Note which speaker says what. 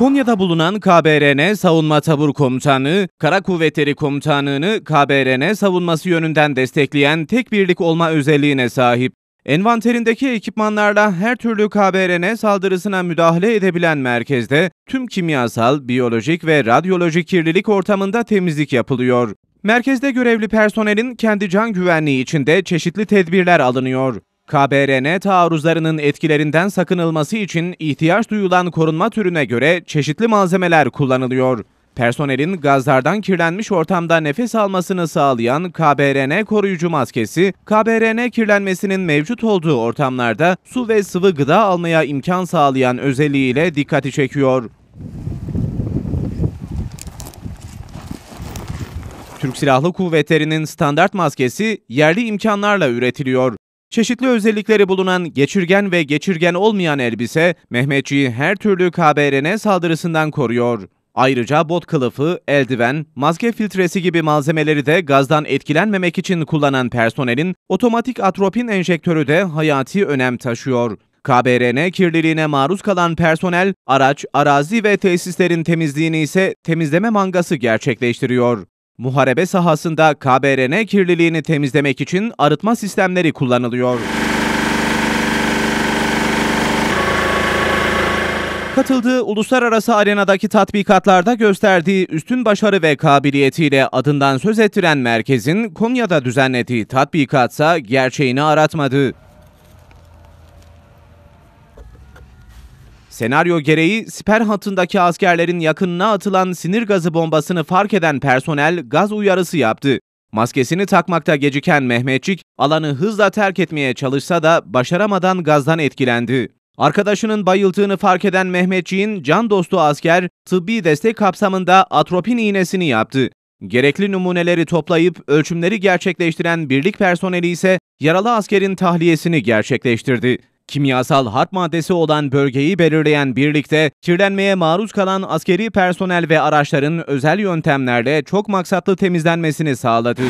Speaker 1: Konya'da bulunan KBRN Savunma Tabur Komutanlığı, Kara Kuvvetleri Komutanlığı'nı KBRN savunması yönünden destekleyen tek birlik olma özelliğine sahip. Envanterindeki ekipmanlarla her türlü KBRN saldırısına müdahale edebilen merkezde tüm kimyasal, biyolojik ve radyolojik kirlilik ortamında temizlik yapılıyor. Merkezde görevli personelin kendi can güvenliği içinde çeşitli tedbirler alınıyor. KBRN taarruzlarının etkilerinden sakınılması için ihtiyaç duyulan korunma türüne göre çeşitli malzemeler kullanılıyor. Personelin gazlardan kirlenmiş ortamda nefes almasını sağlayan KBRN koruyucu maskesi, KBRN kirlenmesinin mevcut olduğu ortamlarda su ve sıvı gıda almaya imkan sağlayan özelliğiyle dikkati çekiyor. Türk Silahlı Kuvvetleri'nin standart maskesi yerli imkanlarla üretiliyor. Çeşitli özellikleri bulunan geçirgen ve geçirgen olmayan elbise Mehmetçiği her türlü KBRN saldırısından koruyor. Ayrıca bot kılıfı, eldiven, maske filtresi gibi malzemeleri de gazdan etkilenmemek için kullanan personelin otomatik atropin enjektörü de hayati önem taşıyor. KBRN kirliliğine maruz kalan personel, araç, arazi ve tesislerin temizliğini ise temizleme mangası gerçekleştiriyor. Muharebe sahasında KBRN kirliliğini temizlemek için arıtma sistemleri kullanılıyor. Katıldığı uluslararası arenadaki tatbikatlarda gösterdiği üstün başarı ve kabiliyetiyle adından söz ettiren merkezin Konya'da düzenlediği tatbikatsa gerçeğini aratmadı. Senaryo gereği siper hattındaki askerlerin yakınına atılan sinir gazı bombasını fark eden personel gaz uyarısı yaptı. Maskesini takmakta geciken Mehmetçik alanı hızla terk etmeye çalışsa da başaramadan gazdan etkilendi. Arkadaşının bayıldığını fark eden Mehmetçik'in can dostu asker tıbbi destek kapsamında atropin iğnesini yaptı. Gerekli numuneleri toplayıp ölçümleri gerçekleştiren birlik personeli ise yaralı askerin tahliyesini gerçekleştirdi. Kimyasal harp maddesi olan bölgeyi belirleyen birlikte kirlenmeye maruz kalan askeri personel ve araçların özel yöntemlerle çok maksatlı temizlenmesini sağladı.